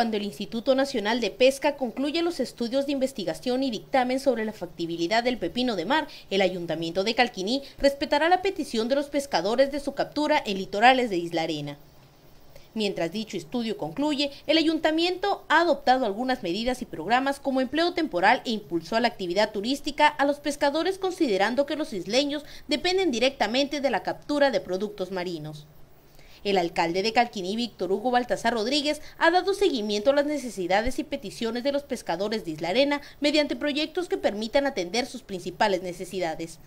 cuando el Instituto Nacional de Pesca concluye los estudios de investigación y dictamen sobre la factibilidad del pepino de mar, el Ayuntamiento de Calquiní respetará la petición de los pescadores de su captura en litorales de Isla Arena. Mientras dicho estudio concluye, el ayuntamiento ha adoptado algunas medidas y programas como empleo temporal e impulsó a la actividad turística a los pescadores considerando que los isleños dependen directamente de la captura de productos marinos. El alcalde de Calquiní, Víctor Hugo Baltasar Rodríguez, ha dado seguimiento a las necesidades y peticiones de los pescadores de Isla Arena mediante proyectos que permitan atender sus principales necesidades.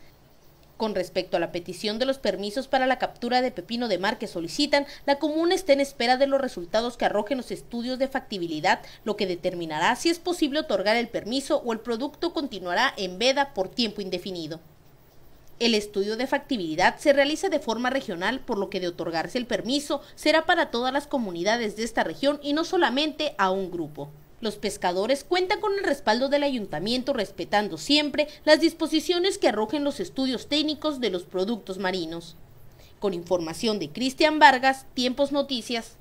Con respecto a la petición de los permisos para la captura de pepino de mar que solicitan, la comuna está en espera de los resultados que arrojen los estudios de factibilidad, lo que determinará si es posible otorgar el permiso o el producto continuará en veda por tiempo indefinido. El estudio de factibilidad se realiza de forma regional, por lo que de otorgarse el permiso será para todas las comunidades de esta región y no solamente a un grupo. Los pescadores cuentan con el respaldo del ayuntamiento respetando siempre las disposiciones que arrojen los estudios técnicos de los productos marinos. Con información de Cristian Vargas, Tiempos Noticias.